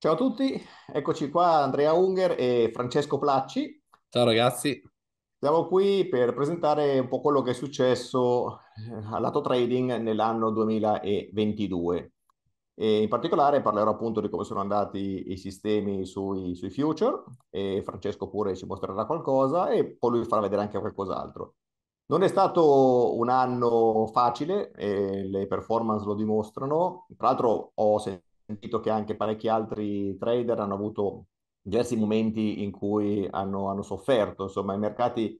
Ciao a tutti, eccoci qua Andrea Unger e Francesco Placci. Ciao ragazzi. Siamo qui per presentare un po' quello che è successo eh, al lato trading nell'anno 2022. E in particolare parlerò appunto di come sono andati i sistemi sui, sui future e Francesco pure ci mostrerà qualcosa e poi lui farà vedere anche qualcos'altro. Non è stato un anno facile, eh, le performance lo dimostrano. Tra l'altro ho sentito sentito che anche parecchi altri trader hanno avuto diversi momenti in cui hanno, hanno sofferto, insomma i mercati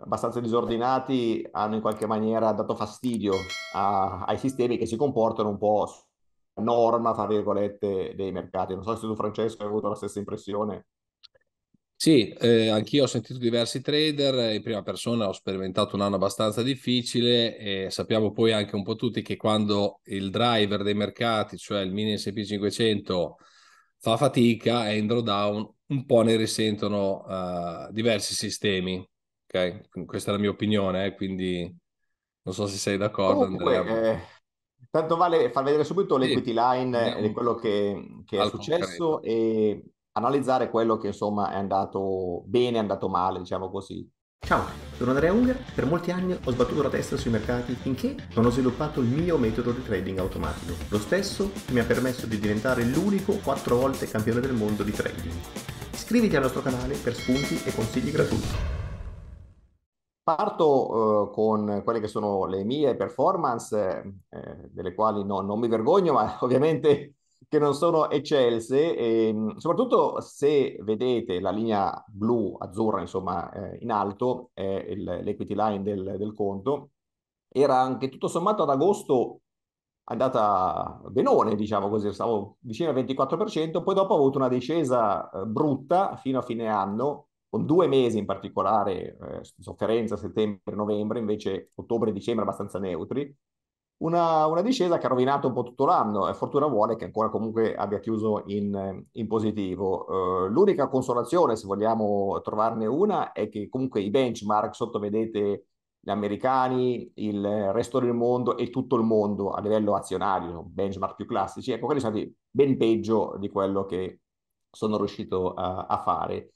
abbastanza disordinati hanno in qualche maniera dato fastidio a, ai sistemi che si comportano un po' norma, tra virgolette, dei mercati. Non so se tu Francesco hai avuto la stessa impressione. Sì, eh, anch'io ho sentito diversi trader, in prima persona ho sperimentato un anno abbastanza difficile e sappiamo poi anche un po' tutti che quando il driver dei mercati, cioè il mini S&P 500, fa fatica e in drawdown un po' ne risentono uh, diversi sistemi, ok? Questa è la mia opinione, eh, quindi non so se sei d'accordo Comunque, Andrea. Eh... Tanto vale far vedere subito l'equity sì, line eh, di quello che, che è successo concreto. e analizzare quello che insomma è andato bene, è andato male, diciamo così. Ciao, sono Andrea Unger, per molti anni ho sbattuto la testa sui mercati finché non ho sviluppato il mio metodo di trading automatico, lo stesso che mi ha permesso di diventare l'unico quattro volte campione del mondo di trading. Iscriviti al nostro canale per spunti e consigli gratuiti. Parto eh, con quelle che sono le mie performance, eh, delle quali no, non mi vergogno, ma ovviamente che non sono eccelse, e, ehm, soprattutto se vedete la linea blu, azzurra, insomma, eh, in alto, è il, l'equity line del, del, conto, era anche tutto sommato ad agosto andata benone, diciamo così, stavo vicino al 24%, poi dopo ho avuto una discesa eh, brutta fino a fine anno, con due mesi in particolare, eh, sofferenza settembre-novembre, invece ottobre-dicembre abbastanza neutri, una, una, discesa che ha rovinato un po' tutto l'anno e fortuna vuole che ancora comunque abbia chiuso in, in positivo. Uh, l'unica consolazione, se vogliamo trovarne una, è che comunque i benchmark sotto vedete gli americani, il resto del mondo e tutto il mondo a livello azionario, benchmark più classici, ecco, quelli sono stati ben peggio di quello che sono riuscito a, a fare.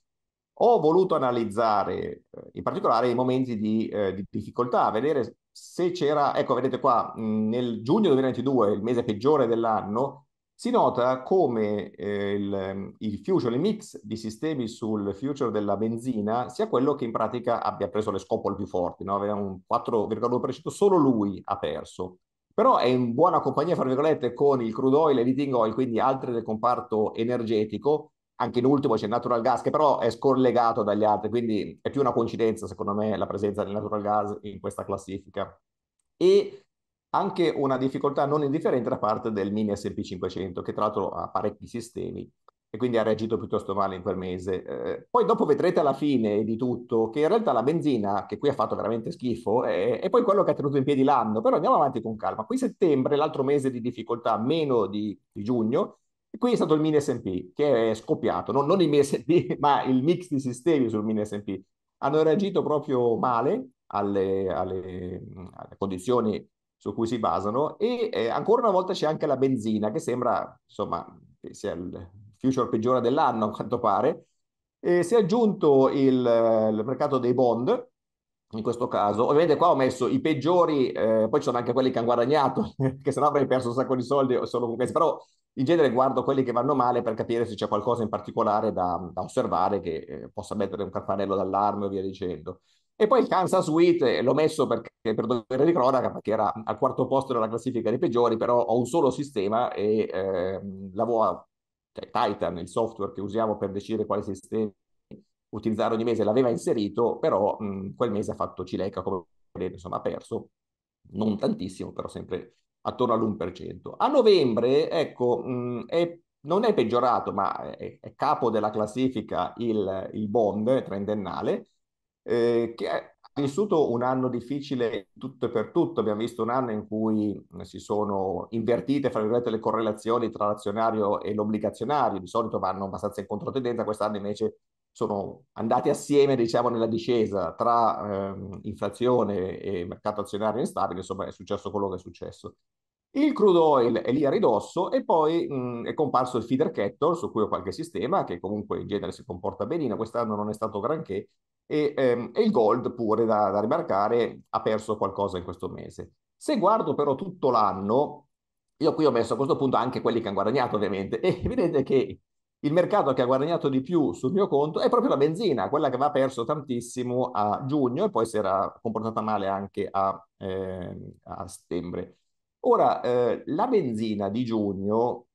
Ho voluto analizzare eh, in particolare i momenti di, eh, di difficoltà, vedere se c'era, ecco vedete qua, mm, nel giugno 2022, il mese peggiore dell'anno, si nota come eh, il, il, future, il mix di sistemi sul future della benzina sia quello che in pratica abbia preso le scopole più forti, no? avevamo un 4,2%, solo lui ha perso. Però è in buona compagnia, fra virgolette, con il crude oil e l'eating oil, quindi altri del comparto energetico, anche in ultimo c'è il natural gas che però è scollegato dagli altri, quindi è più una coincidenza secondo me la presenza del natural gas in questa classifica. E anche una difficoltà non indifferente da parte del mini S&P 500 che tra l'altro ha parecchi sistemi e quindi ha reagito piuttosto male in quel mese. Eh, poi dopo vedrete alla fine di tutto che in realtà la benzina, che qui ha fatto veramente schifo, è, è poi quello che ha tenuto in piedi l'anno, però andiamo avanti con calma. Qui settembre, l'altro mese di difficoltà, meno di, di giugno, qui è stato il mini SP che è scoppiato, non, non il mini SP, ma il mix di sistemi sul mini SP. Hanno reagito proprio male alle, alle, alle condizioni su cui si basano e eh, ancora una volta c'è anche la benzina che sembra insomma che sia il future peggiore dell'anno a quanto pare e si è aggiunto il, il, mercato dei bond in questo caso ovviamente qua ho messo i peggiori eh, poi ci sono anche quelli che hanno guadagnato che sennò avrei perso un sacco di soldi solo con questi però in genere guardo quelli che vanno male per capire se c'è qualcosa in particolare da, da osservare che eh, possa mettere un campanello d'allarme o via dicendo. E poi il Kansas Suite eh, l'ho messo perché, per dovere di cronaca, perché era al quarto posto della classifica dei peggiori, però ho un solo sistema e eh, la VOA, cioè Titan, il software che usiamo per decidere quali sistemi utilizzare ogni mese, l'aveva inserito, però mh, quel mese ha fatto Cileca, come vedete, insomma ha perso, non tantissimo, però sempre attorno all'1%. A novembre, ecco, mh, mm, è, non è peggiorato, ma è, è capo della classifica il, il bond trendennale, eh, che ha vissuto un anno difficile tutto e per tutto. Abbiamo visto un anno in cui si sono invertite, fra virgolette, le correlazioni tra l'azionario e l'obbligazionario. Di solito vanno abbastanza in controtendenza, quest'anno invece sono andati assieme diciamo, nella discesa tra ehm, inflazione e mercato azionario instabile, insomma è successo quello che è successo. Il crude oil è lì a ridosso e poi mh, è comparso il feeder kettle su cui ho qualche sistema che comunque in genere si comporta benino, quest'anno non è stato granché e, ehm, e il gold pure da, da rimarcare ha perso qualcosa in questo mese. Se guardo però tutto l'anno, io qui ho messo a questo punto anche quelli che hanno guadagnato ovviamente, e vedete che il mercato che ha guadagnato di più sul mio conto è proprio la benzina, quella che aveva perso tantissimo a giugno e poi si era comportata male anche a, eh, a settembre. Ora, eh, la benzina di giugno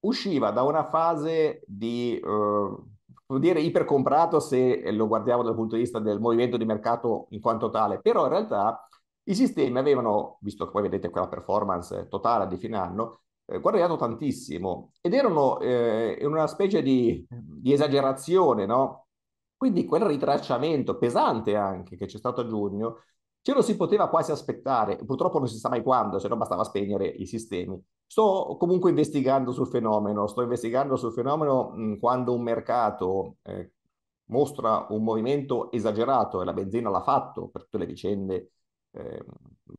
usciva da una fase di, eh, dire, ipercomprato se lo guardiamo dal punto di vista del movimento di mercato in quanto tale, però in realtà i sistemi avevano, visto che poi vedete quella performance totale di fine anno, eh, guadagnato tantissimo ed erano eh, in una specie di, di esagerazione, no? Quindi quel ritracciamento pesante anche che c'è stato a giugno ce lo si poteva quasi aspettare, purtroppo non si sa mai quando, se no bastava spegnere i sistemi. Sto comunque investigando sul fenomeno, sto investigando sul fenomeno mh, quando un mercato eh, mostra un movimento esagerato e la benzina l'ha fatto per tutte le vicende eh,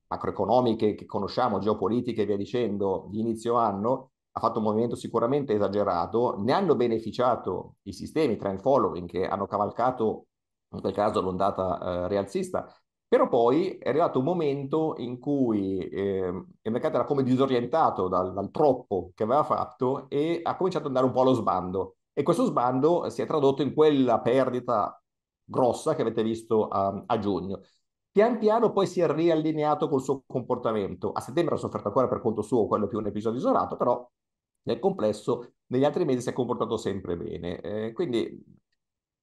macroeconomiche che conosciamo, geopolitiche e via dicendo, di inizio anno, ha fatto un movimento sicuramente esagerato, ne hanno beneficiato i sistemi trend following che hanno cavalcato in quel caso l'ondata eh, rialzista, però poi è arrivato un momento in cui eh, il mercato era come disorientato dal, dal, troppo che aveva fatto e ha cominciato ad andare un po' allo sbando. E questo sbando si è tradotto in quella perdita grossa che avete visto a, a giugno. Pian piano poi si è riallineato col suo comportamento. A settembre ha sofferto ancora per conto suo, quello più un episodio isolato, però nel complesso negli altri mesi si è comportato sempre bene. Eh, quindi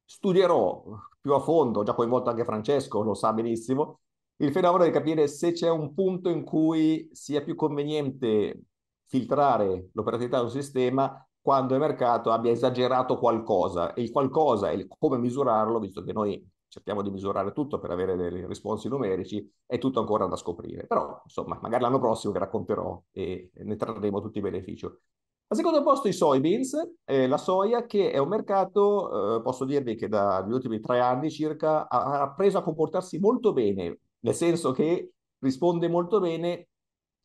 studierò più a fondo, già coinvolto anche Francesco, lo sa benissimo, il fenomeno di capire se c'è un punto in cui sia più conveniente filtrare l'operatività del sistema quando il mercato abbia esagerato qualcosa e il qualcosa e come misurarlo, visto che noi cerchiamo di misurare tutto per avere dei risponsi numerici, è tutto ancora da scoprire. Però, insomma, magari l'anno prossimo vi racconterò e ne trarremo tutti i benefici. Al secondo posto i soybeans, eh, la soia che è un mercato, eh, posso dirvi che dagli ultimi tre anni circa ha, ha preso a comportarsi molto bene, nel senso che risponde molto bene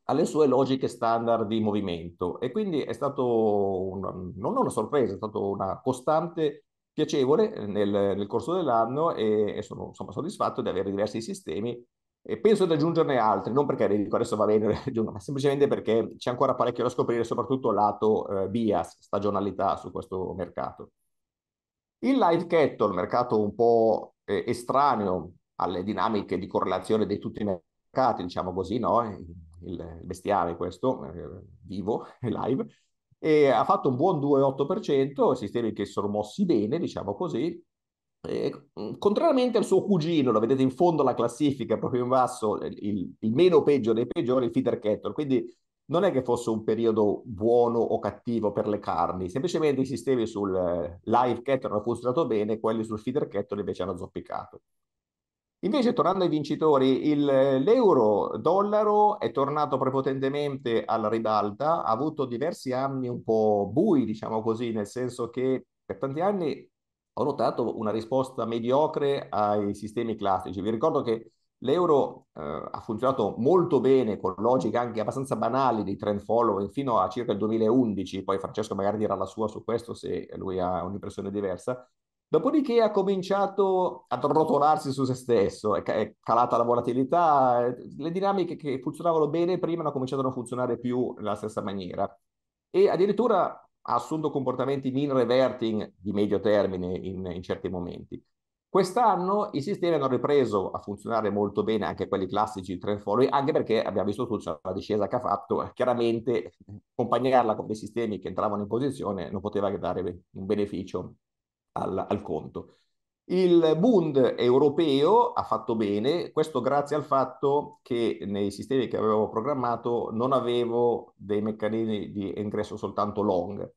alle sue logiche standard di movimento e quindi è stato un, non una sorpresa, è stata una costante piacevole eh, nel, nel corso dell'anno e, e sono insomma, soddisfatto di avere diversi sistemi e penso di aggiungerne altri, non perché dico adesso va bene, ma semplicemente perché c'è ancora parecchio da scoprire, soprattutto lato eh, bias, stagionalità su questo mercato. Il live cattle, mercato un po' eh, estraneo alle dinamiche di correlazione di tutti i mercati, diciamo così, no? il, il bestiame questo, eh, vivo, live, e ha fatto un buon 2,8%, sistemi che sono mossi bene, diciamo così. E, mm, contrariamente al suo cugino, lo vedete in fondo alla classifica, proprio in basso, il, il meno peggio dei peggiori, il feeder cattle. Quindi non è che fosse un periodo buono o cattivo per le carni, semplicemente i sistemi sul eh, live cattle hanno funzionato bene, quelli sul feeder cattle invece hanno zoppicato. Invece, tornando ai vincitori, eh, l'euro-dollaro è tornato prepotentemente alla ribalta, ha avuto diversi anni un po' bui, diciamo così, nel senso che per tanti anni ho notato una risposta mediocre ai sistemi classici. Vi ricordo che l'euro eh, ha funzionato molto bene con logiche anche abbastanza banali di trend following fino a circa il 2011, poi Francesco magari dirà la sua su questo se lui ha un'impressione diversa, Dopodiché ha cominciato a rotolarsi su se stesso, è calata la volatilità, eh, le dinamiche che funzionavano bene prima hanno cominciato a non funzionare più nella stessa maniera. E addirittura ha assunto comportamenti min reverting di medio termine in, in certi momenti. Quest'anno i sistemi hanno ripreso a funzionare molto bene anche quelli classici di trend following, anche perché abbiamo visto tutta la discesa che ha fatto, eh, chiaramente eh, accompagnarla con dei sistemi che entravano in posizione non poteva che dare un beneficio al, al conto. Il Bund europeo ha fatto bene, questo grazie al fatto che nei sistemi che avevo programmato non avevo dei meccanismi di ingresso soltanto long.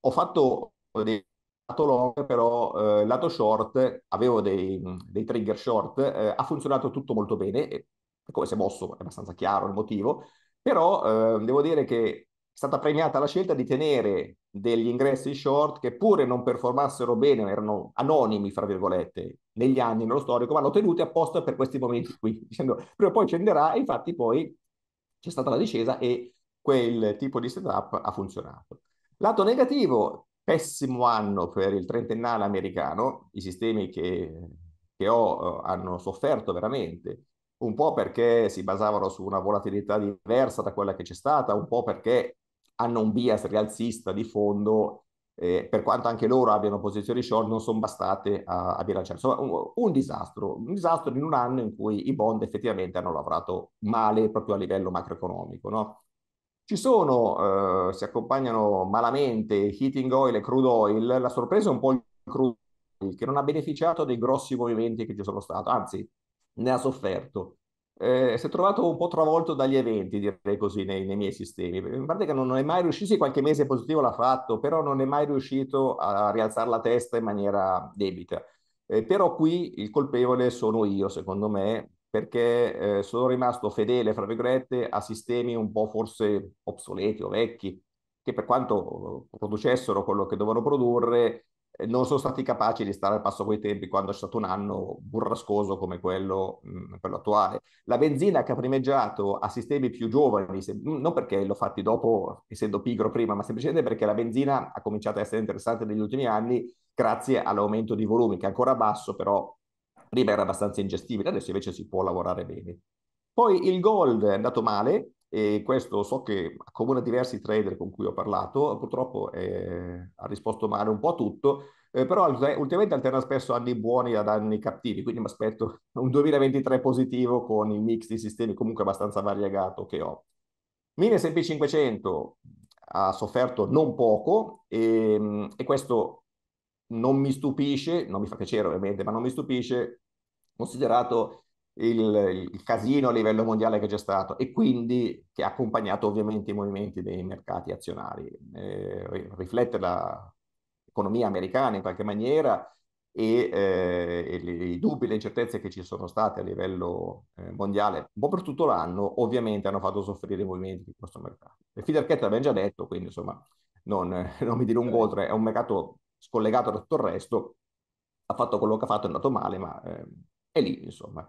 Ho fatto dei lato long, però eh, lato short, avevo dei, dei trigger short, eh, ha funzionato tutto molto bene, e, come si è mosso è abbastanza chiaro il motivo, però eh, devo dire che è stata premiata la scelta di tenere degli ingressi short che pure non performassero bene, erano anonimi, fra virgolette, negli anni, nello storico, ma l'ho tenuti apposta per questi momenti qui, dicendo prima o poi scenderà e infatti poi c'è stata la discesa e quel tipo di setup ha funzionato. Lato negativo, pessimo anno per il trentennale americano, i sistemi che, che ho eh, hanno sofferto veramente, un po' perché si basavano su una volatilità diversa da quella che c'è stata, un po' perché hanno un bias rialzista di fondo, eh, per quanto anche loro abbiano posizioni short, non sono bastate a, a bilanciare. Insomma, un, un, disastro, un disastro in un anno in cui i bond effettivamente hanno lavorato male proprio a livello macroeconomico. No? Ci sono, eh, si accompagnano malamente heating oil e crude oil, la sorpresa è un po' il crude oil, che non ha beneficiato dei grossi movimenti che ci sono stati, anzi ne ha sofferto eh, si è trovato un po' travolto dagli eventi, direi così, nei, nei miei sistemi. In pratica non è mai riuscito, qualche mese positivo l'ha fatto, però non è mai riuscito a rialzare la testa in maniera debita. Eh, però qui il colpevole sono io, secondo me, perché eh, sono rimasto fedele, fra virgolette, a sistemi un po' forse obsoleti o vecchi, che per quanto producessero quello che dovevano produrre, non sono stati capaci di stare al passo coi tempi quando è stato un anno burrascoso come quello, mh, mm, quello attuale. La benzina che ha primeggiato a sistemi più giovani, se, mm, non perché l'ho fatti dopo, essendo pigro prima, ma semplicemente perché la benzina ha cominciato a essere interessante negli ultimi anni grazie all'aumento di volumi, che è ancora basso, però prima era abbastanza ingestibile, adesso invece si può lavorare bene. Poi il gold è andato male, e questo so che accomuna diversi trader con cui ho parlato, purtroppo eh, ha risposto male un po' a tutto, eh, però ultimamente alterna spesso anni buoni ad anni cattivi, quindi mi aspetto un 2023 positivo con il mix di sistemi comunque abbastanza variegato che ho. Mini S&P 500 ha sofferto non poco e, ehm, e questo non mi stupisce, non mi fa piacere ovviamente, ma non mi stupisce, considerato il, il, casino a livello mondiale che c'è stato e quindi che ha accompagnato ovviamente i movimenti dei mercati azionari. Eh, riflette l'economia americana in qualche maniera e, eh, e le, i dubbi, le incertezze che ci sono state a livello eh, mondiale un po' per tutto l'anno ovviamente hanno fatto soffrire i movimenti di questo mercato. E Fiderchet l'abbiamo già detto, quindi insomma non, non mi dilungo certo. oltre, è un mercato scollegato da tutto il resto, ha fatto quello che ha fatto, è andato male, ma eh, è lì insomma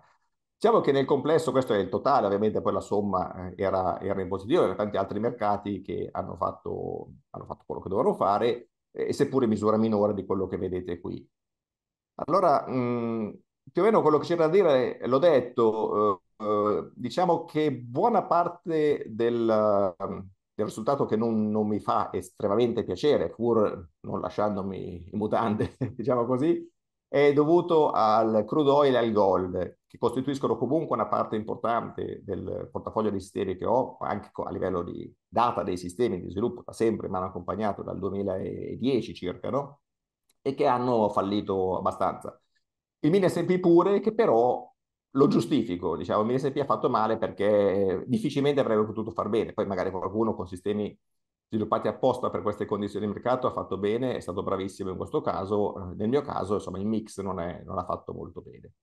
Diciamo che nel complesso, questo è il totale, ovviamente poi la somma eh, era, era in positivo, erano tanti altri mercati che hanno fatto, hanno fatto quello che dovevano fare, eh, e seppure misura minore di quello che vedete qui. Allora, mh, mm, più o meno quello che c'era da dire, l'ho detto, eh, eh, diciamo che buona parte del, mm, del risultato che non, non mi fa estremamente piacere, pur non lasciandomi in mutande, diciamo così, è dovuto al crude oil e al gold, che costituiscono comunque una parte importante del portafoglio di sistemi che ho, anche a livello di data dei sistemi di sviluppo, da sempre mi hanno accompagnato dal 2010 circa, no? E che hanno fallito abbastanza. Il mini SP pure, che però lo giustifico, diciamo, il mini SP ha fatto male perché difficilmente avrebbe potuto far bene, poi magari qualcuno con sistemi sviluppati apposta per queste condizioni di mercato, ha fatto bene, è stato bravissimo in questo caso, eh, nel mio caso insomma il mix non, è, non ha fatto molto bene.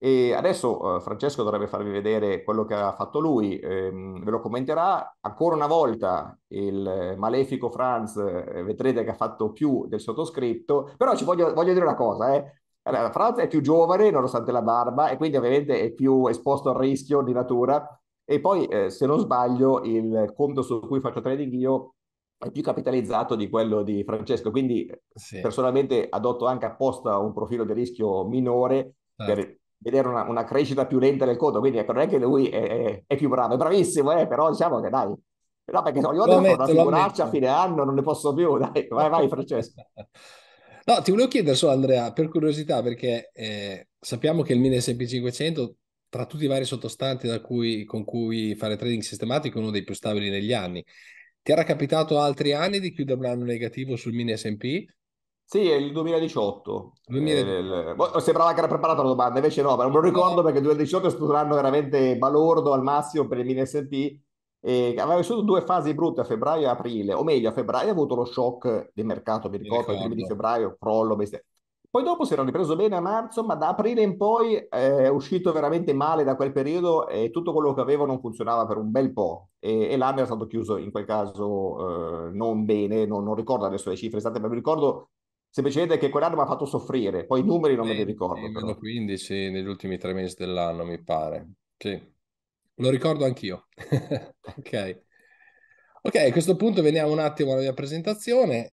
E adesso eh, Francesco dovrebbe farvi vedere quello che ha fatto lui, eh, ve lo commenterà. Ancora una volta il malefico Franz, eh, vedrete che ha fatto più del sottoscritto, però ci voglio, voglio dire una cosa, eh. Allora, Franz è più giovane nonostante la barba e quindi ovviamente è più esposto al rischio di natura e poi eh, se non sbaglio il conto su cui faccio trading io è più capitalizzato di quello di Francesco, quindi sì. personalmente adotto anche apposta un profilo di rischio minore ah. per certo. vedere una, una, crescita più lenta del conto, quindi ecco, non è che lui è, è, è più bravo, è bravissimo, eh, però diciamo che dai, no perché ogni volta metto, una figuraccia a fine anno, non ne posso più, dai, vai vai Francesco. No, ti volevo chiedere solo Andrea, per curiosità, perché eh, sappiamo che il 1500 tra tutti i vari sottostanti cui, con cui fare trading sistematico è uno dei più stabili negli anni. Ti era capitato altri anni di chiudere un anno negativo sul mini S&P? Sì, è il 2018. 2018. Eh, eh boh, sembrava che era preparata la domanda, invece no, ma non lo ricordo perché il 2018 è stato un anno veramente balordo al massimo per il mini S&P e aveva vissuto due fasi brutte a febbraio e aprile, o meglio a febbraio ha avuto lo shock del mercato, mi ricordo, il primo di febbraio, crollo, bestia. Poi dopo si era ripreso bene a marzo, ma da aprile in poi è uscito veramente male da quel periodo e tutto quello che avevo non funzionava per un bel po'. E, e l'anno era stato chiuso in quel caso eh, non bene, non, non, ricordo adesso le cifre esatte, ma mi ricordo semplicemente che quell'anno mi ha fatto soffrire, poi i numeri non me li ricordo. Sì, meno 15 negli ultimi tre mesi dell'anno, mi pare. Sì, lo ricordo anch'io. ok. Ok, a questo punto veniamo un attimo alla mia presentazione.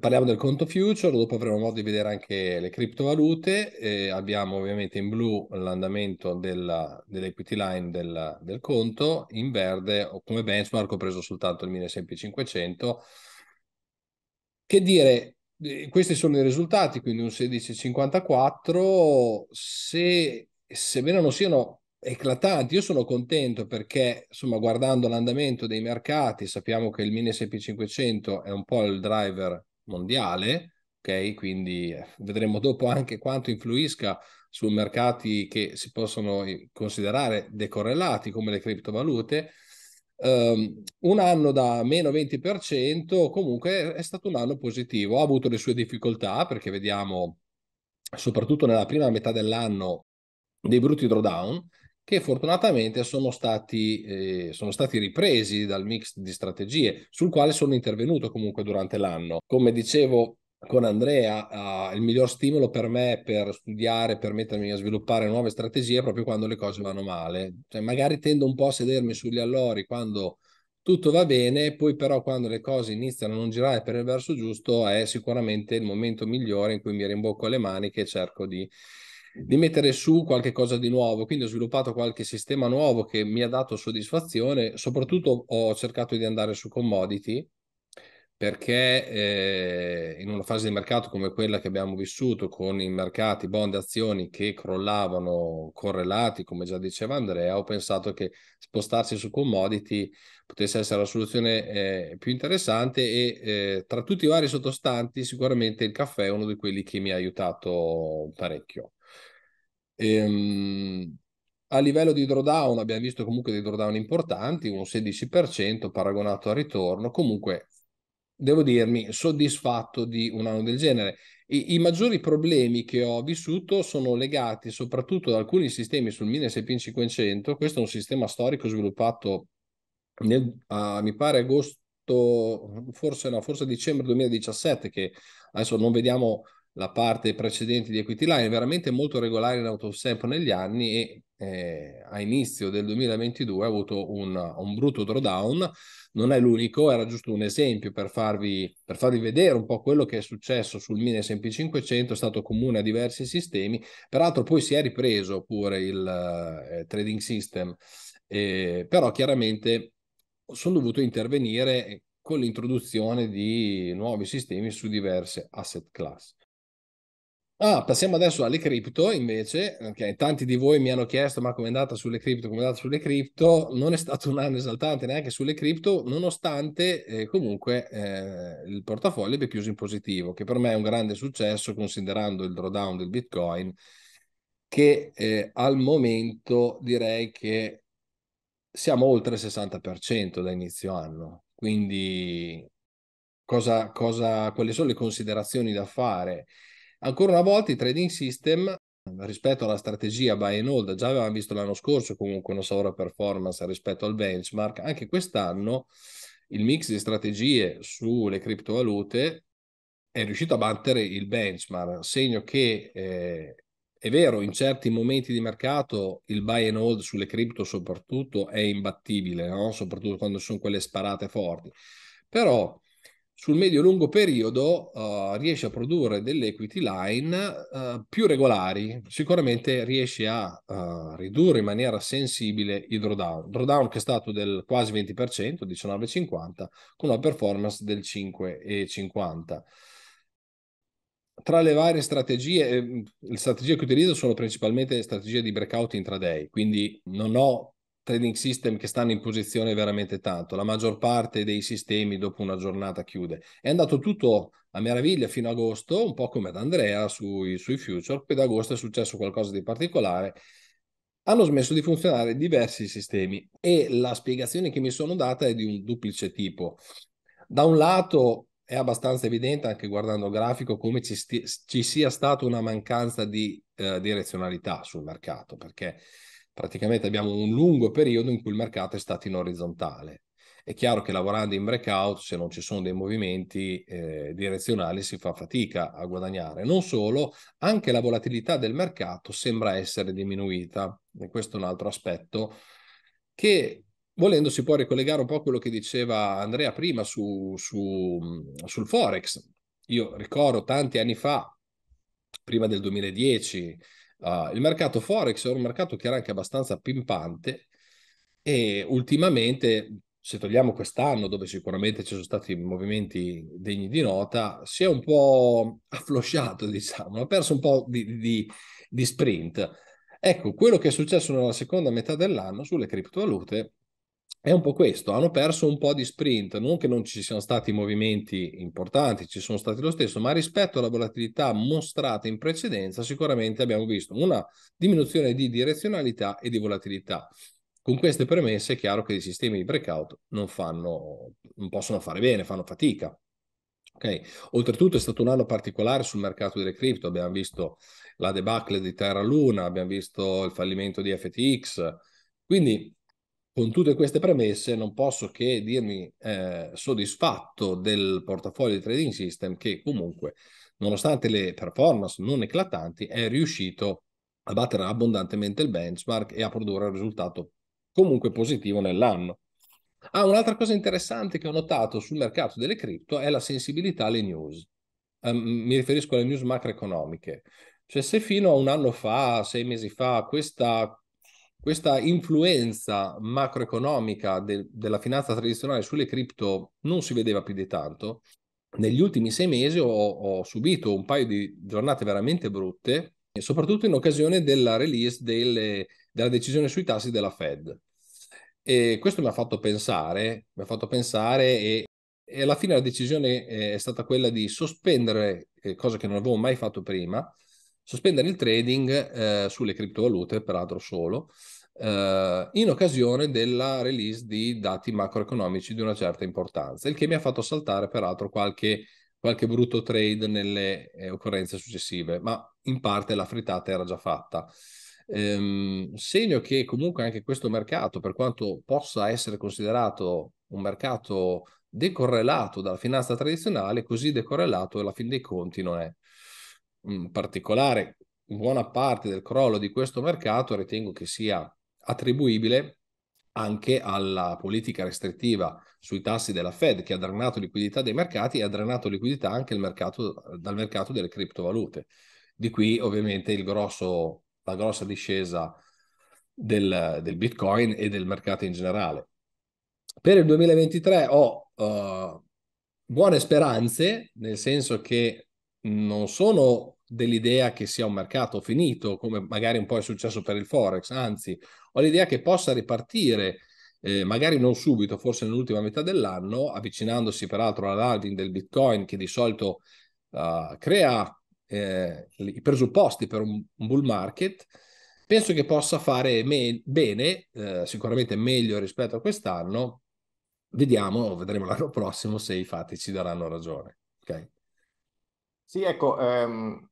Parliamo del conto future, dopo avremo modo di vedere anche le criptovalute, eh, abbiamo ovviamente in blu l'andamento dell'equity line del, del, conto, in verde come benchmark ho preso soltanto il 1500. Che dire, eh, questi sono i risultati, quindi un 16,54, se, sebbene non siano eclatanti. Io sono contento perché, insomma, guardando l'andamento dei mercati, sappiamo che il Mini è un po' il driver mondiale, ok? Quindi eh, vedremo dopo anche quanto influisca su mercati che si possono eh, considerare decorrelati come le criptovalute. Um, un anno da meno 20% comunque è stato un anno positivo, ha avuto le sue difficoltà perché vediamo soprattutto nella prima metà dell'anno dei brutti drawdown che fortunatamente sono stati, eh, sono stati, ripresi dal mix di strategie sul quale sono intervenuto comunque durante l'anno. Come dicevo con Andrea, eh, il miglior stimolo per me per studiare, per mettermi a sviluppare nuove strategie è proprio quando le cose vanno male. Cioè, magari tendo un po' a sedermi sugli allori quando tutto va bene, poi però quando le cose iniziano a non girare per il verso giusto è sicuramente il momento migliore in cui mi rimbocco le maniche e cerco di di mettere su qualche cosa di nuovo. Quindi ho sviluppato qualche sistema nuovo che mi ha dato soddisfazione. Soprattutto ho cercato di andare su commodity perché eh, in una fase di mercato come quella che abbiamo vissuto con i mercati, bond e azioni che crollavano correlati, come già diceva Andrea, ho pensato che spostarsi su commodity potesse essere la soluzione eh, più interessante e eh, tra tutti i vari sottostanti sicuramente il caffè è uno di quelli che mi ha aiutato parecchio. Ehm, a livello di drawdown abbiamo visto comunque dei drawdown importanti, un 16% paragonato al ritorno, comunque devo dirmi soddisfatto di un anno del genere. I, I, maggiori problemi che ho vissuto sono legati soprattutto ad alcuni sistemi sul 1600 questo è un sistema storico sviluppato nel, a, mi pare agosto, forse no, forse dicembre 2017, che adesso non vediamo la parte precedente di Equity Line, veramente molto regolare in autostamp negli anni e eh, a inizio del 2022 ha avuto un, un, brutto drawdown, non è l'unico, era giusto un esempio per farvi, per farvi vedere un po' quello che è successo sul Mini S&P 500, è stato comune a diversi sistemi, peraltro poi si è ripreso pure il eh, trading system, eh, però chiaramente sono dovuto intervenire eh, con l'introduzione di nuovi sistemi su diverse asset class. Ah, passiamo adesso alle cripto invece, okay. tanti di voi mi hanno chiesto ma come è andata sulle cripto, come è andata sulle cripto, non è stato un anno esaltante neanche sulle cripto, nonostante eh, comunque eh, il portafoglio abbia chiuso in positivo, che per me è un grande successo considerando il drawdown del Bitcoin, che eh, al momento direi che siamo oltre il 60% da inizio anno, quindi cosa, cosa, quali sono le considerazioni da fare? Ancora una volta i trading system rispetto alla strategia buy and hold, già avevamo visto l'anno scorso comunque una sovraperformance rispetto al benchmark, anche quest'anno il mix di strategie sulle criptovalute è riuscito a battere il benchmark, segno che eh, è vero, in certi momenti di mercato il buy and hold sulle cripto soprattutto è imbattibile, no? soprattutto quando sono quelle sparate forti, però sul medio-lungo periodo uh, riesce a produrre delle equity line uh, più regolari, sicuramente riesce a uh, ridurre in maniera sensibile il drawdown, drawdown che è stato del quasi 20%, 19,50, con una performance del 5,50. Tra le varie strategie, ehm, le strategie che utilizzo sono principalmente strategie di breakout intraday, quindi non ho trading system che stanno in posizione veramente tanto, la maggior parte dei sistemi dopo una giornata chiude. È andato tutto a meraviglia fino ad agosto, un po' come ad Andrea sui, sui future, poi ad agosto è successo qualcosa di particolare hanno smesso di funzionare diversi sistemi e la spiegazione che mi sono data è di un duplice tipo. Da un lato è abbastanza evidente, anche guardando il grafico, come ci, sti- ci sia stata una mancanza di eh, direzionalità sul mercato, perché praticamente abbiamo un lungo periodo in cui il mercato è stato in orizzontale. È chiaro che lavorando in breakout, se non ci sono dei movimenti eh, direzionali, si fa fatica a guadagnare. Non solo, anche la volatilità del mercato sembra essere diminuita. E questo è un altro aspetto che volendo si può ricollegare un po' a quello che diceva Andrea prima su, su, mm, sul Forex. Io ricordo tanti anni fa, prima del 2010, Uh, il mercato Forex è un mercato che era anche abbastanza pimpante e ultimamente, se togliamo quest'anno, dove sicuramente ci sono stati movimenti degni di nota, si è un po' afflosciato, diciamo, ha perso un po' di, di, di sprint. Ecco, quello che è successo nella seconda metà dell'anno sulle criptovalute è un po' questo, hanno perso un po' di sprint, non che non ci siano stati movimenti importanti, ci sono stati lo stesso, ma rispetto alla volatilità mostrata in precedenza sicuramente abbiamo visto una diminuzione di direzionalità e di volatilità. Con queste premesse è chiaro che i sistemi di breakout non, fanno, non possono fare bene, fanno fatica. Okay. Oltretutto è stato un anno particolare sul mercato delle cripto, abbiamo visto la debacle di Terra Luna, abbiamo visto il fallimento di FTX, quindi con tutte queste premesse non posso che dirmi eh, soddisfatto del portafoglio di Trading System che comunque, nonostante le performance non eclatanti, è riuscito a battere abbondantemente il benchmark e a produrre un risultato comunque positivo nell'anno. Ah, un'altra cosa interessante che ho notato sul mercato delle cripto è la sensibilità alle news. Um, mi riferisco alle news macroeconomiche. Cioè, se fino a un anno fa, sei mesi fa, questa questa influenza macroeconomica de- della finanza tradizionale sulle cripto non si vedeva più di tanto. Negli ultimi sei mesi ho, ho subito un paio di giornate veramente brutte, soprattutto in occasione della release delle, della decisione sui tassi della Fed. E questo mi ha fatto pensare, mi ha fatto pensare e, e alla fine la decisione eh, è stata quella di sospendere, eh, cosa che non avevo mai fatto prima, sospendere il trading eh, sulle criptovalute, peraltro solo, eh, in occasione della release di dati macroeconomici di una certa importanza, il che mi ha fatto saltare peraltro qualche, qualche brutto trade nelle eh, occorrenze successive, ma in parte la frittata era già fatta. Ehm, segno che comunque anche questo mercato, per quanto possa essere considerato un mercato decorrelato dalla finanza tradizionale, così decorrelato alla fin dei conti non è. In mm, particolare, buona parte del crollo di questo mercato ritengo che sia attribuibile anche alla politica restrittiva sui tassi della Fed che ha drenato liquidità dei mercati e ha drenato liquidità anche mercato, dal mercato delle criptovalute. Di qui ovviamente grosso, la grossa discesa del, del, Bitcoin e del mercato in generale. Per il 2023 ho uh, buone speranze, nel senso che non sono dell'idea che sia un mercato finito, come magari un po' è successo per il Forex, anzi ho l'idea che possa ripartire, eh, magari non subito, forse nell'ultima metà dell'anno, avvicinandosi peraltro all'halving del Bitcoin che di solito uh, crea eh, i presupposti per un, un, bull market, penso che possa fare me- bene, eh, sicuramente meglio rispetto a quest'anno. Vediamo, vedremo l'anno prossimo se i fatti ci daranno ragione. Okay? Sì, ecco, ehm,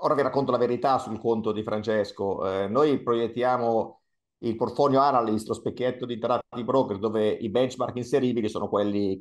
ora vi racconto la verità sul conto di Francesco. Eh, noi proiettiamo il portfolio analyst, lo specchietto di tratti broker, dove i benchmark inseribili sono quelli,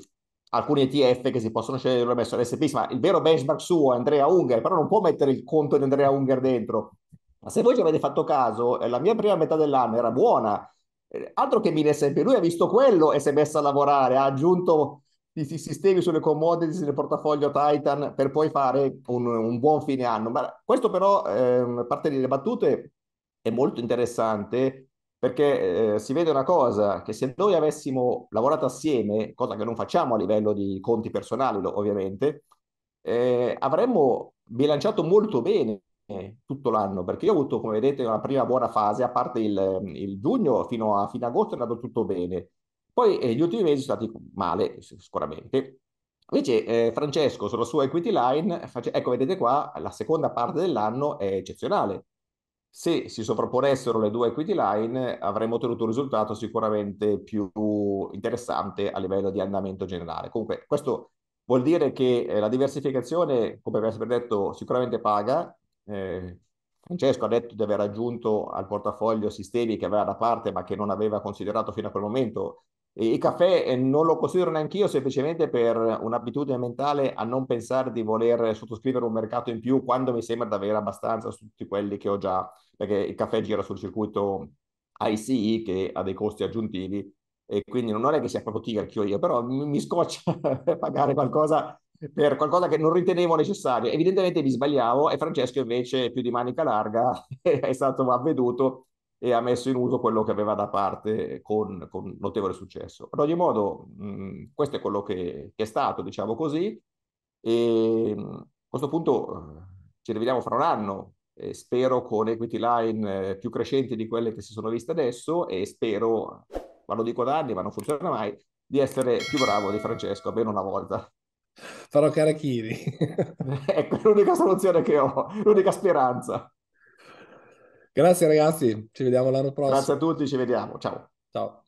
alcuni ETF che si possono scegliere dove messo l'SP, ma il vero benchmark suo è Andrea Unger, però non può mettere il conto di Andrea Unger dentro. Ma se voi ci avete fatto caso, eh, la mia prima metà dell'anno era buona, eh, altro che 1000 SMP, lui ha visto quello e si è messo a lavorare, ha aggiunto ti, ti sistemi sulle commodities nel portafoglio Titan per poi fare un, un buon fine anno. Ma questo però, ehm, a parte delle battute, è molto interessante perché eh, si vede una cosa, che se noi avessimo lavorato assieme, cosa che non facciamo a livello di conti personali ovviamente, eh, avremmo bilanciato molto bene eh, tutto l'anno, perché io ho avuto, come vedete, una prima buona fase, a parte il, il giugno fino a fine agosto è andato tutto bene. Poi eh, gli ultimi mesi sono stati male, sicuramente. Invece eh, Francesco sulla sua equity line, face... ecco vedete qua, la seconda parte dell'anno è eccezionale. Se si sovrapponessero le due equity line avremmo ottenuto un risultato sicuramente più interessante a livello di andamento generale. Comunque questo vuol dire che eh, la diversificazione, come abbiamo sempre detto, sicuramente paga. Eh, Francesco ha detto di aver aggiunto al portafoglio sistemi che aveva da parte ma che non aveva considerato fino a quel momento il caffè eh, non lo considero neanche io semplicemente per un'abitudine mentale a non pensare di voler sottoscrivere un mercato in più quando mi sembra di avere abbastanza su tutti quelli che ho già, perché il caffè gira sul circuito ICE che ha dei costi aggiuntivi e quindi non è che sia proprio tirchio io, però mi scoccia pagare qualcosa per qualcosa che non ritenevo necessario. Evidentemente mi sbagliavo e Francesco invece più di manica larga è stato avveduto e ha messo in uso quello che aveva da parte con, con notevole successo. Ad ogni modo, mh, questo è quello che, che, è stato, diciamo così, e a questo punto eh, ci rivediamo fra un anno, eh, spero con equity line eh, più crescenti di quelle che si sono viste adesso e spero, ma lo dico da anni, ma non funziona mai, di essere più bravo di Francesco almeno una volta. Farò Carachiri. ecco l'unica soluzione che ho, l'unica speranza. Grazie ragazzi, ci vediamo l'anno prossimo. Grazie a tutti, ci vediamo. Ciao. Ciao.